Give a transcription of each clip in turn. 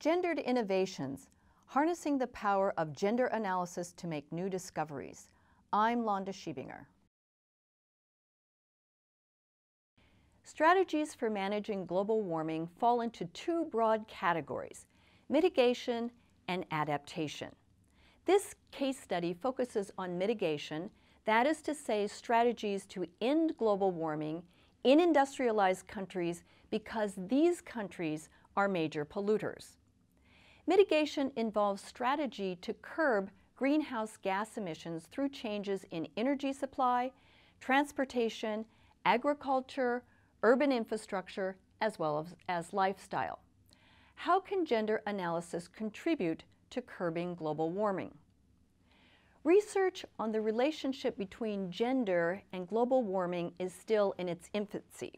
Gendered Innovations, Harnessing the Power of Gender Analysis to Make New Discoveries. I'm Londa Schiebinger. Strategies for managing global warming fall into two broad categories, mitigation and adaptation. This case study focuses on mitigation, that is to say strategies to end global warming in industrialized countries because these countries are major polluters. Mitigation involves strategy to curb greenhouse gas emissions through changes in energy supply, transportation, agriculture, urban infrastructure, as well as, as lifestyle. How can gender analysis contribute to curbing global warming? Research on the relationship between gender and global warming is still in its infancy.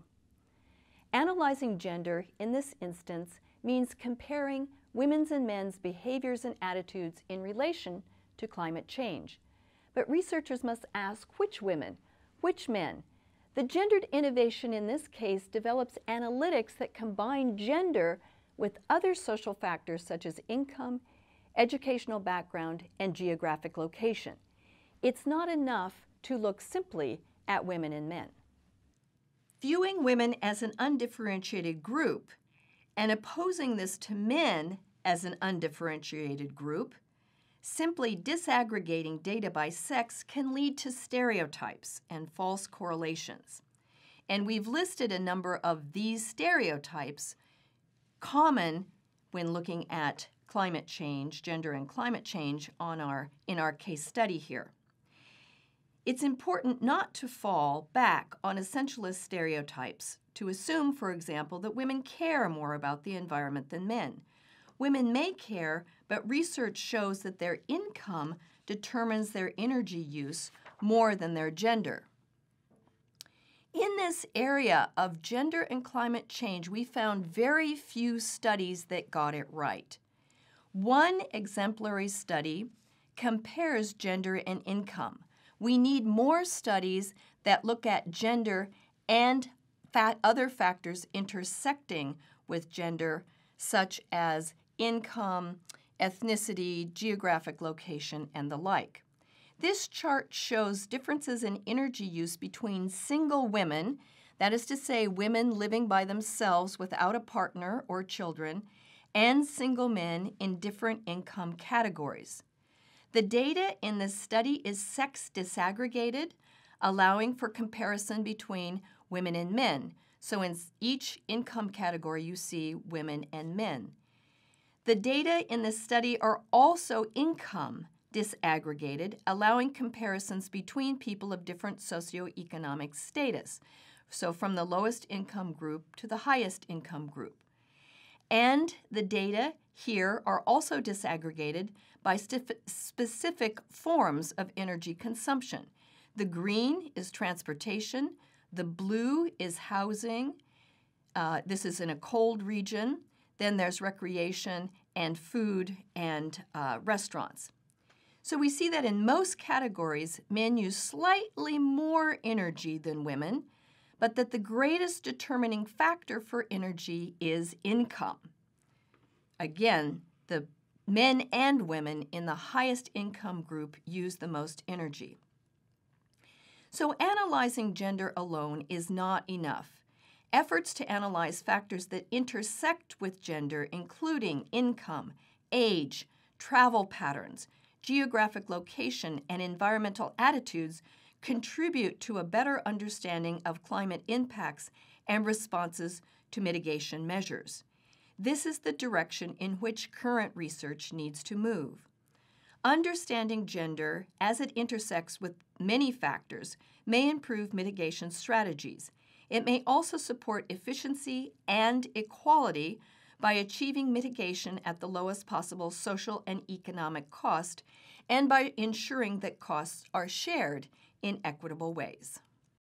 Analyzing gender in this instance means comparing women's and men's behaviors and attitudes in relation to climate change. But researchers must ask which women, which men. The gendered innovation in this case develops analytics that combine gender with other social factors such as income, educational background, and geographic location. It's not enough to look simply at women and men. Viewing women as an undifferentiated group and opposing this to men as an undifferentiated group, simply disaggregating data by sex can lead to stereotypes and false correlations. And we've listed a number of these stereotypes common when looking at climate change, gender and climate change on our in our case study here. It's important not to fall back on essentialist stereotypes, to assume, for example, that women care more about the environment than men. Women may care, but research shows that their income determines their energy use more than their gender. In this area of gender and climate change, we found very few studies that got it right. One exemplary study compares gender and income. We need more studies that look at gender and other factors intersecting with gender, such as income, ethnicity, geographic location, and the like. This chart shows differences in energy use between single women, that is to say, women living by themselves without a partner or children, and single men in different income categories. The data in this study is sex disaggregated, allowing for comparison between women and men. So in each income category, you see women and men. The data in this study are also income disaggregated, allowing comparisons between people of different socioeconomic status, so from the lowest income group to the highest income group. And the data here are also disaggregated by specific forms of energy consumption. The green is transportation, the blue is housing. Uh, this is in a cold region. Then there's recreation and food and uh, restaurants. So we see that in most categories, men use slightly more energy than women, but that the greatest determining factor for energy is income. Again, the men and women in the highest income group use the most energy. So, analyzing gender alone is not enough. Efforts to analyze factors that intersect with gender, including income, age, travel patterns, geographic location, and environmental attitudes, contribute to a better understanding of climate impacts and responses to mitigation measures. This is the direction in which current research needs to move. Understanding gender as it intersects with many factors may improve mitigation strategies. It may also support efficiency and equality by achieving mitigation at the lowest possible social and economic cost and by ensuring that costs are shared in equitable ways.